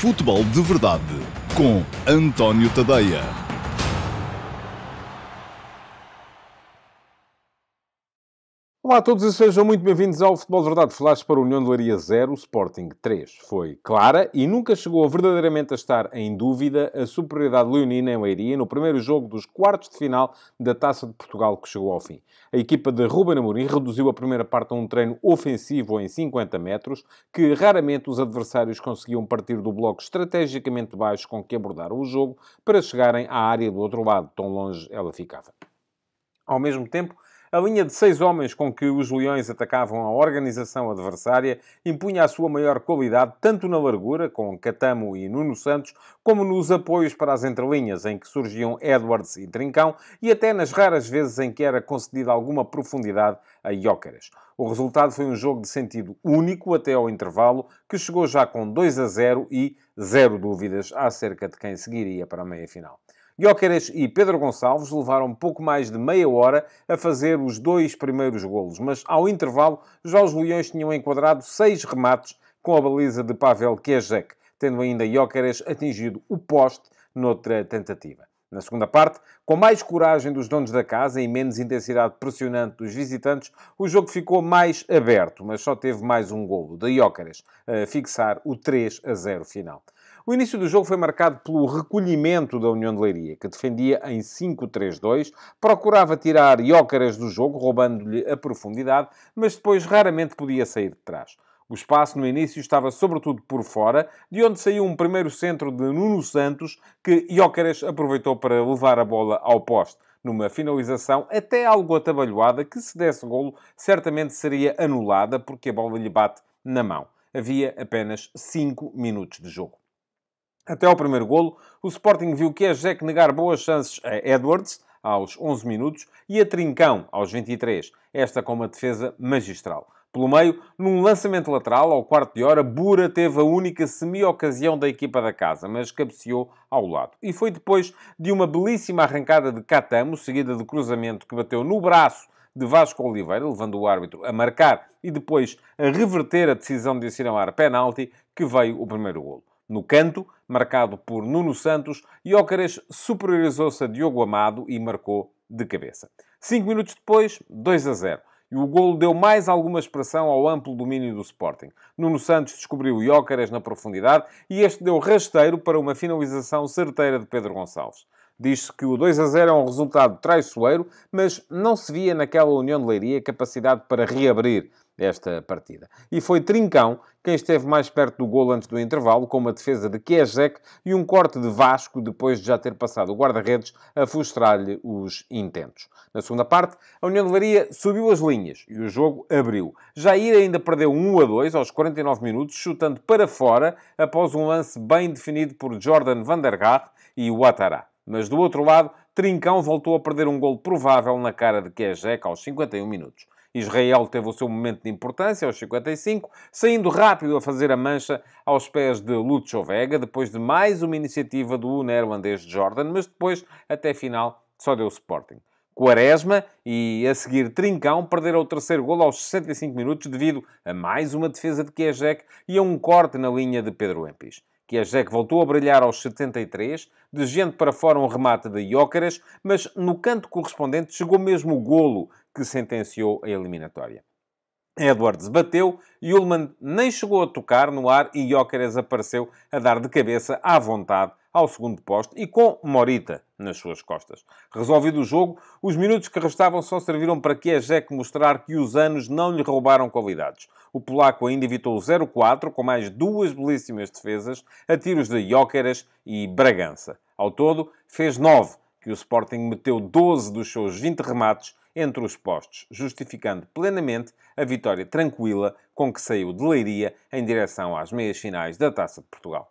Futebol de Verdade com António Tadeia. Olá a todos e sejam muito bem-vindos ao Futebol de Verdade Flash para a União de Leiria 0, Sporting 3. Foi clara e nunca chegou verdadeiramente a estar em dúvida a superioridade leonina em Leiria no primeiro jogo dos quartos de final da Taça de Portugal que chegou ao fim. A equipa de Ruben Amorim reduziu a primeira parte a um treino ofensivo em 50 metros que raramente os adversários conseguiam partir do bloco estrategicamente baixo com que abordaram o jogo para chegarem à área do outro lado, tão longe ela ficava. Ao mesmo tempo, a linha de seis homens com que os Leões atacavam a organização adversária impunha a sua maior qualidade tanto na largura, com Catamo e Nuno Santos, como nos apoios para as entrelinhas, em que surgiam Edwards e Trincão, e até nas raras vezes em que era concedida alguma profundidade a Jóqueres. O resultado foi um jogo de sentido único até ao intervalo, que chegou já com 2 a 0 e zero dúvidas acerca de quem seguiria para a meia-final. Jóqueres e Pedro Gonçalves levaram pouco mais de meia hora a fazer os dois primeiros golos, mas ao intervalo já os Leões tinham enquadrado seis remates com a baliza de Pavel Kejek, tendo ainda Jóqueres atingido o poste noutra tentativa. Na segunda parte, com mais coragem dos donos da casa e menos intensidade pressionante dos visitantes, o jogo ficou mais aberto, mas só teve mais um golo de Jóqueres, a fixar o 3 a 0 final. O início do jogo foi marcado pelo recolhimento da União de Leiria, que defendia em 5-3-2, procurava tirar Jócaras do jogo, roubando-lhe a profundidade, mas depois raramente podia sair de trás. O espaço no início estava sobretudo por fora, de onde saiu um primeiro centro de Nuno Santos, que Jócaras aproveitou para levar a bola ao poste numa finalização até algo atabalhoada que, se desse golo, certamente seria anulada porque a bola lhe bate na mão. Havia apenas 5 minutos de jogo. Até ao primeiro golo, o Sporting viu que é Jack negar boas chances a Edwards, aos 11 minutos, e a Trincão, aos 23, esta com uma defesa magistral. Pelo meio, num lançamento lateral, ao quarto de hora, Bura teve a única semi-ocasião da equipa da casa, mas cabeceou ao lado. E foi depois de uma belíssima arrancada de Catamo, seguida de cruzamento que bateu no braço de Vasco Oliveira, levando o árbitro a marcar e depois a reverter a decisão de assinalar penalti, que veio o primeiro golo. No canto, marcado por Nuno Santos, Iócares superiorizou-se a Diogo Amado e marcou de cabeça. Cinco minutos depois, 2 a 0 e o golo deu mais alguma expressão ao amplo domínio do Sporting. Nuno Santos descobriu Iócares na profundidade e este deu rasteiro para uma finalização certeira de Pedro Gonçalves. Diz-se que o 2 a 0 é um resultado traiçoeiro, mas não se via naquela União de Leiria capacidade para reabrir esta partida. E foi Trincão quem esteve mais perto do gol antes do intervalo, com uma defesa de Kiesek e um corte de Vasco depois de já ter passado o guarda-redes a frustrar-lhe os intentos. Na segunda parte, a União de Leiria subiu as linhas e o jogo abriu. Jair ainda perdeu 1 a 2 aos 49 minutos, chutando para fora após um lance bem definido por Jordan Van der Gaar e o Atará. Mas do outro lado, Trincão voltou a perder um gol provável na cara de Kiesek aos 51 minutos. Israel teve o seu momento de importância aos 55, saindo rápido a fazer a mancha aos pés de Lucho Vega, depois de mais uma iniciativa do neerlandês Jordan, mas depois, até final, só deu Sporting. Quaresma e a seguir Trincão perderam o terceiro gol aos 65 minutos devido a mais uma defesa de Kiesek e a um corte na linha de Pedro Empis. Kiesek voltou a brilhar aos 73, de gente para fora um remate de Jócaras, mas no canto correspondente chegou mesmo o golo que sentenciou a eliminatória. Edwards bateu, Ullman nem chegou a tocar no ar e Jóqueres apareceu a dar de cabeça à vontade ao segundo posto e com Morita nas suas costas. Resolvido o jogo, os minutos que restavam só serviram para que a Jack mostrar que os anos não lhe roubaram qualidades. O polaco ainda evitou 0-4 com mais duas belíssimas defesas a tiros de Jóqueres e Bragança. Ao todo, fez 9, que o Sporting meteu 12 dos seus 20 remates entre os postos, justificando plenamente a vitória tranquila com que saiu de Leiria em direção às meias finais da Taça de Portugal.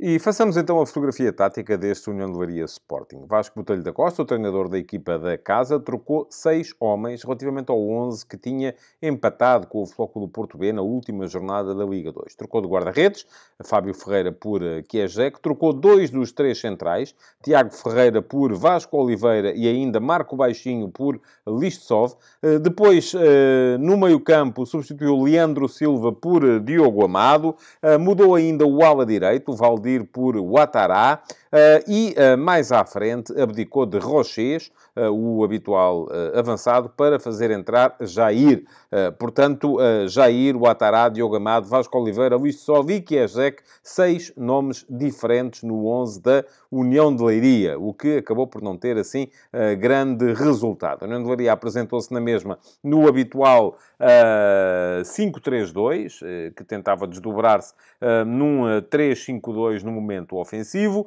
E façamos então a fotografia tática deste União de Leiria Sporting. Vasco Botelho da Costa, o treinador da equipa da casa, trocou seis homens relativamente ao 11 que tinha empatado com o Flóculo Porto B na última jornada da Liga 2. Trocou de guarda-redes, Fábio Ferreira por eh, Kiesek, trocou dois dos três centrais, Tiago Ferreira por Vasco Oliveira e ainda Marco Baixinho por Listsov. Eh, depois, eh, no meio-campo, substituiu Leandro Silva por Diogo Amado, mudou ainda o ala direito, o Valdir por Ouattara eh, e, eh, mais à frente, abdicou de Rochês eh, o habitual eh, avançado para fazer entrar Jair. Eh, portanto, Jair, o Atará, Diogo Amado, Vasco Oliveira, Luís Sovic e Kiezek, seis nomes diferentes no 11 da União de Leiria, o que acabou por não ter, assim, grande resultado. A União de Leiria apresentou-se na mesma no habitual uh, 5-3-2, uh, que tentava desdobrar-se uh, num 3-5-2 no momento ofensivo,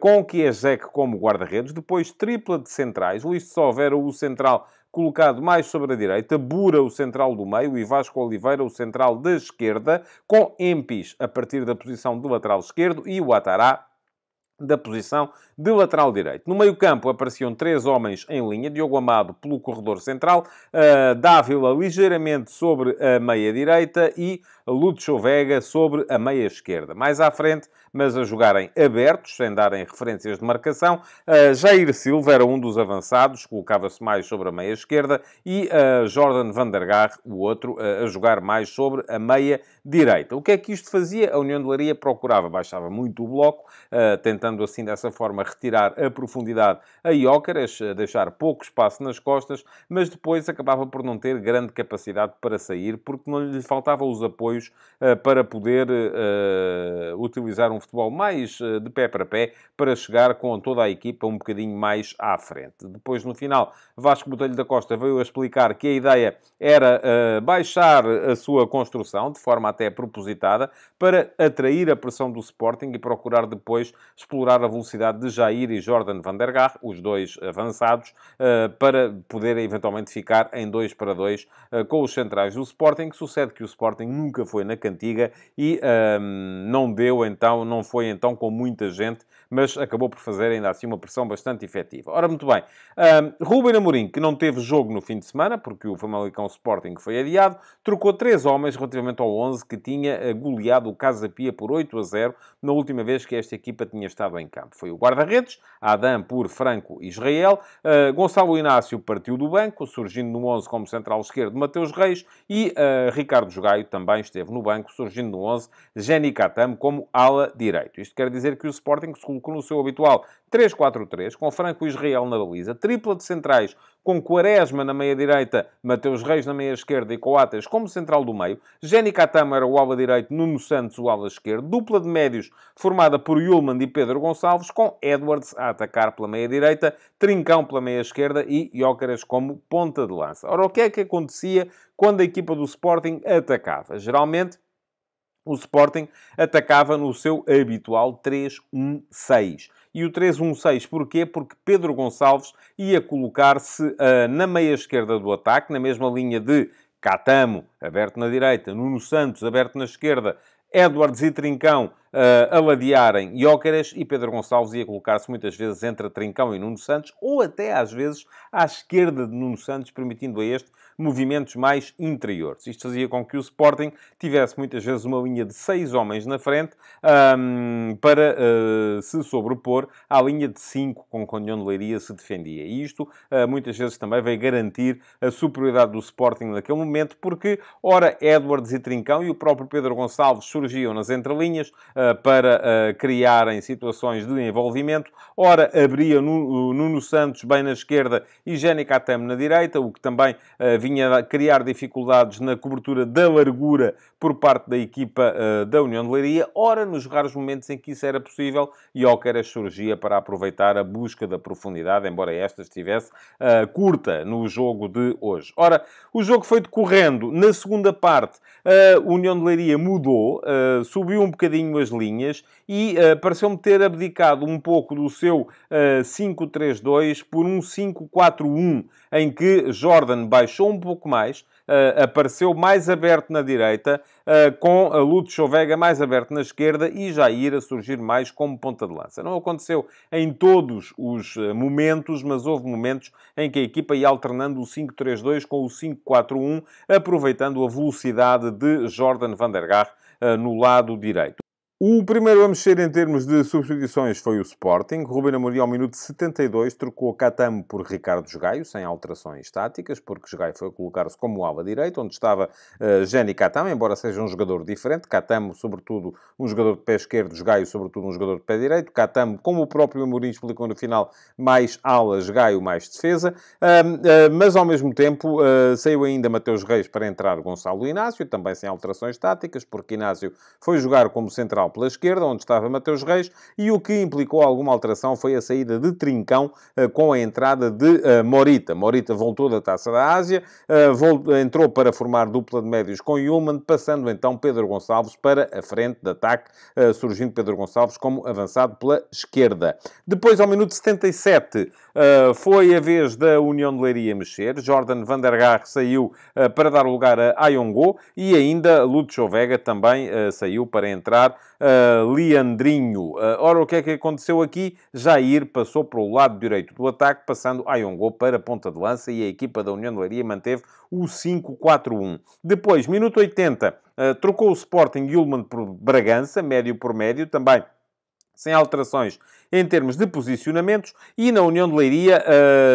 com Kiesek é como guarda-redes, depois tripla de centrais, Luís se houver o central colocado mais sobre a direita, Bura o central do meio e Vasco Oliveira o central da esquerda, com Empis a partir da posição do lateral esquerdo e o Atará da posição de lateral direito. No meio-campo apareciam três homens em linha: Diogo Amado pelo corredor central, uh, Dávila ligeiramente sobre a meia-direita e Lúcio Vega sobre a meia esquerda. Mais à frente, mas a jogarem abertos, sem darem referências de marcação, Jair Silva era um dos avançados, colocava-se mais sobre a meia esquerda, e Jordan Van der Garre, o outro, a jogar mais sobre a meia direita. O que é que isto fazia? A União de Laria procurava, baixava muito o bloco, tentando assim dessa forma retirar a profundidade a Iócaras, deixar pouco espaço nas costas, mas depois acabava por não ter grande capacidade para sair, porque não lhe faltavam os apoios apoios eh, para poder eh, eh, utilizar um futebol mais de pé para pé para chegar com toda a equipa um bocadinho mais à frente. Depois, no final, Vasco Botelho da Costa veio a explicar que a ideia era baixar a sua construção, de forma até propositada, para atrair a pressão do Sporting e procurar depois explorar a velocidade de Jair e Jordan van der Gaar, os dois avançados, para poderem eventualmente ficar em 2 para 2 com os centrais do Sporting. Sucede que o Sporting nunca que foi na Cantiga e um, não deu então, não foi então com muita gente, mas acabou por fazer ainda assim uma pressão bastante efetiva. Ora, muito bem, um, Ruben Amorim, que não teve jogo no fim de semana, porque o Famalicão Sporting foi adiado, trocou três homens relativamente ao 11 que tinha eh, goleado o Casa Pia por 8 a 0 na última vez que esta equipa tinha estado em campo. Foi o guarda-redes, Adam por Franco Israel, uh, Gonçalo Inácio partiu do banco, surgindo no 11 como central esquerdo Mateus Reis e uh, Ricardo Jogaio também esteve no banco, surgindo no 11, Jenny Katam como ala direito. Isto quer dizer que o Sporting se colocou no seu habitual 3-4-3, com Franco Israel na baliza, tripla de centrais com Quaresma na meia-direita, Mateus Reis na meia-esquerda e Coates como central do meio. Jenny Catama o ala-direito, Nuno Santos o ala-esquerdo. Dupla de médios formada por Yulman e Pedro Gonçalves, com Edwards a atacar pela meia-direita, Trincão pela meia-esquerda e Jócaras como ponta de lança. Ora, o que é que acontecia quando a equipa do Sporting atacava? Geralmente, o Sporting atacava no seu habitual 3-1-6 e o 316 porquê? Porque Pedro Gonçalves ia colocar-se uh, na meia esquerda do ataque, na mesma linha de Catamo, aberto na direita, Nuno Santos, aberto na esquerda, Edwards e Trincão, uh, eh, a ladearem Jóqueres e Pedro Gonçalves ia colocar-se muitas vezes entre Trincão e Nuno Santos, ou até às vezes à esquerda de Nuno Santos, permitindo a este movimentos mais interiores. Isto fazia com que o Sporting tivesse muitas vezes uma linha de seis homens na frente um, para uh, se sobrepor à linha de cinco com que o União de Leiria se defendia. E isto uh, muitas vezes também veio garantir a superioridade do Sporting naquele momento, porque ora Edwards e Trincão e o próprio Pedro Gonçalves surgiam nas entrelinhas, uh, eh, para eh, criarem situações de envolvimento. Ora, abria Nuno Santos bem na esquerda e Jenny Katam na direita, o que também eh, vinha a criar dificuldades na cobertura da largura por parte da equipa da União de Leiria. Ora, nos raros momentos em que isso era possível, Jóqueras surgia para aproveitar a busca da profundidade, embora esta estivesse curta no jogo de hoje. Ora, o jogo foi decorrendo. Na segunda parte, a União de Leiria mudou, subiu um bocadinho as linhas e uh, pareceu-me ter abdicado um pouco do seu uh, eh, 5-3-2 por um 5-4-1, em que Jordan baixou um pouco mais, uh, apareceu mais aberto na direita, com a Lúcio Vega mais aberto na esquerda e Jair a surgir mais como ponta de lança. Não aconteceu em todos os momentos, mas houve momentos em que a equipa ia alternando o 5-3-2 com o 5-4-1, aproveitando a velocidade de Jordan van der Gaar no lado direito. O primeiro a mexer em termos de substituições foi o Sporting. Ruben Amorim, ao minuto 72, trocou Catam por Ricardo Jogaio, sem alterações táticas, porque Jogaio foi colocar-se como ala direito, onde estava uh, eh, Jenny Catam, embora seja um jogador diferente. Catam, sobretudo, um jogador de pé esquerdo, Jogaio, sobretudo, um jogador de pé direito. Catam, como o próprio Amorim explicou no final, mais ala, Jogaio, mais defesa. Uh, uh, mas, ao mesmo tempo, uh, saiu ainda Mateus Reis para entrar Gonçalo Inácio, também sem alterações táticas, porque Inácio foi jogar como central pela esquerda, onde estava Mateus Reis, e o que implicou alguma alteração foi a saída de Trincão eh, com a entrada de eh, Morita. Morita voltou da Taça da Ásia, eh, entrou para formar dupla de médios com Human, passando então Pedro Gonçalves para a frente de ataque, surgindo Pedro Gonçalves como avançado pela esquerda. Depois, ao minuto 77, foi a vez da União de Leiria mexer. Jordan Van der Gaar saiu para dar lugar a Ayongo e ainda Lúcio Vega também saiu para entrar uh, Leandrinho. Uh, ora, o que é que aconteceu aqui? Jair passou para o lado direito do ataque, passando Ayongo para a ponta de lança e a equipa da União de Leiria manteve o 5-4-1. Depois, minuto 80, uh, ah, trocou o Sporting Gilman por Bragança, médio por médio, também sem alterações em termos de posicionamentos. E na União de Leiria,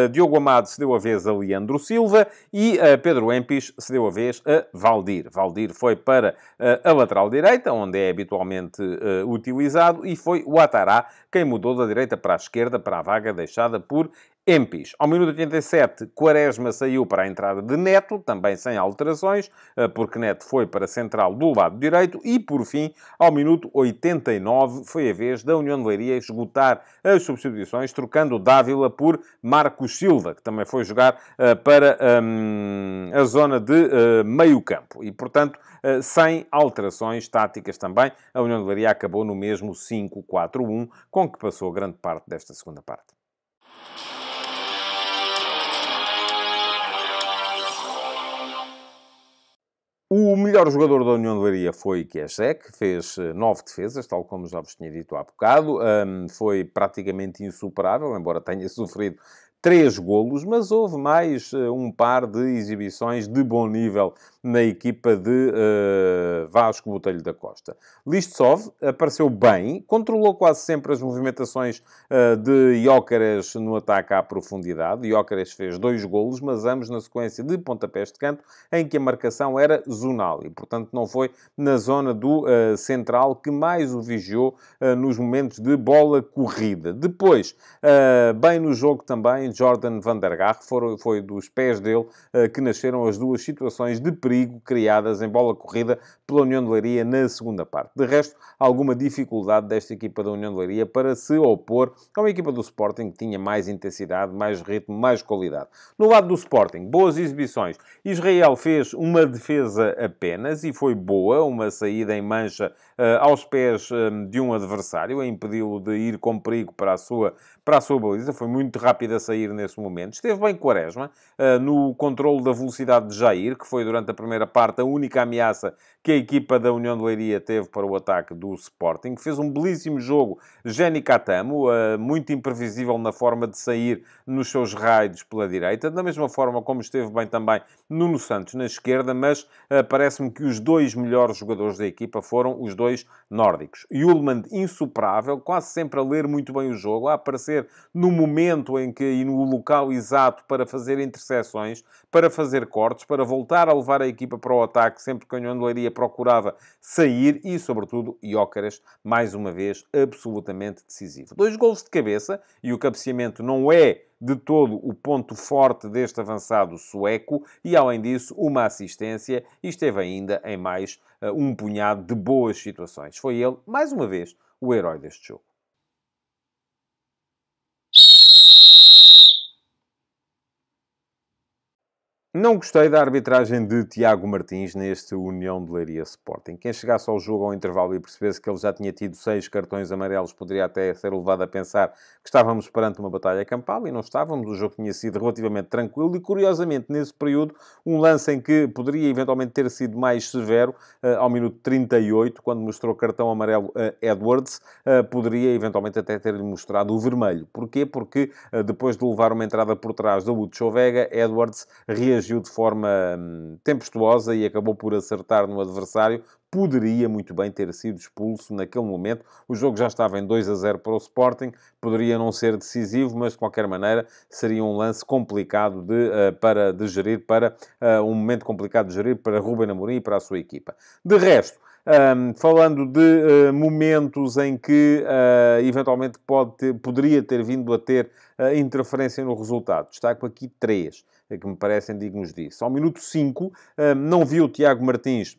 uh, Diogo Amado cedeu a vez a Leandro Silva e uh, Pedro Empis cedeu a vez a Valdir. Valdir foi para uh, a lateral direita, onde é habitualmente eh, utilizado, e foi o Atará quem mudou da direita para a esquerda para a vaga deixada por Empis. Ao minuto 87, Quaresma saiu para a entrada de Neto, também sem alterações, eh, porque Neto foi para a central do lado direito. E, por fim, ao minuto 89, foi a vez da União de Leiria esgotar as substituições, trocando Dávila por Marcos Silva, que também foi jogar eh, para hum, a zona de eh, meio campo. E, portanto, sem alterações táticas também, a União de Leiria acabou no mesmo 5-4-1, com que passou grande parte desta segunda parte. O melhor jogador da União de Leiria foi Kieszek, fez eh, nove defesas, tal como já vos tinha dito há bocado. Um, foi praticamente insuperável, embora tenha sofrido três golos, mas houve mais eh, um par de exibições de bom nível na equipa de uh, Vasco Botelho da Costa. Listsov apareceu bem, controlou quase sempre as movimentações uh, de Jócaras no ataque à profundidade. Jócaras fez dois golos, mas ambos na sequência de pontapés de canto, em que a marcação era zonal e, portanto, não foi na zona do uh, central que mais o vigiou nos momentos de bola corrida. Depois, bem no jogo também, Jordan Van der Garre, foi dos pés dele que nasceram as duas situações de perigo perigo criadas em bola corrida pela União de Leiria na segunda parte. De resto, alguma dificuldade desta equipa da União de Leiria para se opor a uma equipa do Sporting que tinha mais intensidade, mais ritmo, mais qualidade. No lado do Sporting, boas exibições. Israel fez uma defesa apenas e foi boa, uma saída em mancha uh, aos pés eh, de um adversário, a impedi-lo de ir com perigo para a sua, para a sua baliza. Foi muito rápido a sair nesse momento. Esteve bem Quaresma uh, no controle da velocidade de Jair, que foi durante a primeira parte, a única ameaça que a equipa da União de Leiria teve para o ataque do Sporting. Fez um belíssimo jogo Jenny Catamo, eh, muito imprevisível na forma de sair nos seus raios pela direita, da mesma forma como esteve bem também Nuno Santos na esquerda, mas eh, parece-me que os dois melhores jogadores da equipa foram os dois nórdicos. Yulman, insuperável, quase sempre a ler muito bem o jogo, a aparecer no momento em que e no local exato para fazer interseções, para fazer cortes, para voltar a levar a a equipa para o ataque, sempre que o União de Leiria procurava sair e, sobretudo, Iócaras, mais uma vez, absolutamente decisivo. Dois gols de cabeça e o cabeceamento não é de todo o ponto forte deste avançado sueco e, além disso, uma assistência e esteve ainda em mais uh, um punhado de boas situações. Foi ele, mais uma vez, o herói deste jogo. Não gostei da arbitragem de Tiago Martins neste União de Leiria Sporting. Quem chegasse ao jogo ao intervalo e percebesse que ele já tinha tido seis cartões amarelos poderia até ser levado a pensar que estávamos perante uma batalha campal e não estávamos. O jogo tinha sido relativamente tranquilo e, curiosamente, nesse período, um lance em que poderia eventualmente ter sido mais severo, eh, ao minuto 38, quando mostrou cartão amarelo a Edwards, eh, poderia eventualmente até ter-lhe mostrado o vermelho. Porquê? Porque eh, depois de levar uma entrada por trás da Vega, Edwards reagiu reagiu de forma hum, tempestuosa e acabou por acertar no adversário. Poderia muito bem ter sido expulso naquele momento. O jogo já estava em 2 a 0 para o Sporting, poderia não ser decisivo, mas de qualquer maneira seria um lance complicado de, uh, para, de gerir, para uh, um momento complicado de gerir para Ruben Amorim e para a sua equipa. De resto, um, falando de uh, momentos em que uh, eventualmente pode ter, poderia ter vindo a ter uh, interferência no resultado. Destaco aqui três. É que me parecem dignos disso. Ao minuto 5, ah, não viu o Tiago Martins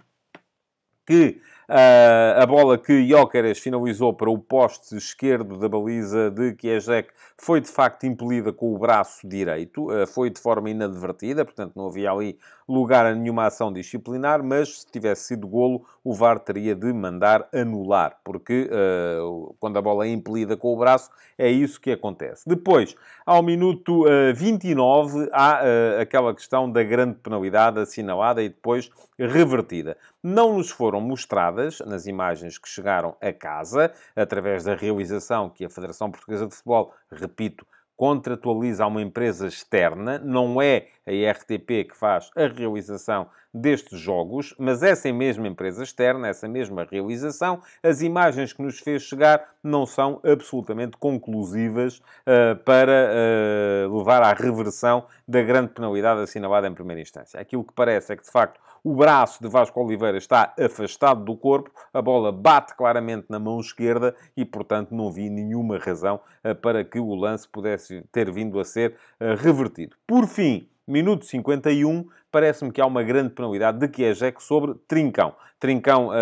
que ah, a bola que Jóqueres finalizou para o poste esquerdo da baliza de Kiesek foi de facto impelida com o braço direito, ah, foi de forma inadvertida, portanto não havia ali lugar a nenhuma ação disciplinar, mas se tivesse sido golo, o VAR teria de mandar anular, porque uh, quando a bola é impelida com o braço, é isso que acontece. Depois, ao minuto uh, eh, 29, há uh, aquela questão da grande penalidade assinalada e depois revertida. Não nos foram mostradas nas imagens que chegaram a casa, através da realização que a Federação Portuguesa de Futebol, repito, contratualiza a uma empresa externa, não é a RTP que faz a realização destes jogos, mas essa mesma empresa externa, essa mesma realização, as imagens que nos fez chegar não são absolutamente conclusivas uh, para uh, levar à reversão da grande penalidade assinalada em primeira instância. Aquilo que parece é que, de facto, o braço de Vasco Oliveira está afastado do corpo, a bola bate claramente na mão esquerda e, portanto, não vi nenhuma razão uh, para que o lance pudesse ter vindo a ser revertido. Por fim, minuto 51, parece-me que há uma grande penalidade de Kiejek é sobre Trincão. Trincão uh,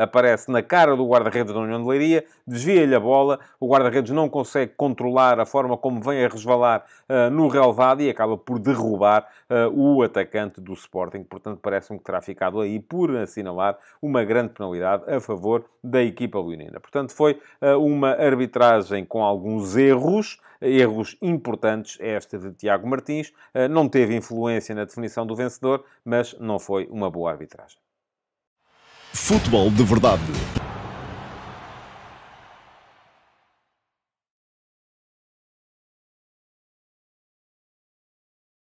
aparece na cara do guarda-redes da União de Leiria, desvia-lhe a bola, o guarda-redes não consegue controlar a forma como vem a resvalar uh, no relevado e acaba por derrubar uh, o atacante do Sporting. Portanto, parece-me que terá ficado aí por assinalar uma grande penalidade a favor da equipa leonina. Portanto, foi uma arbitragem com alguns erros, erros importantes, é esta de Tiago Martins, não teve influência na definição do vencedor vencedor, mas não foi uma boa arbitragem. Futebol de verdade.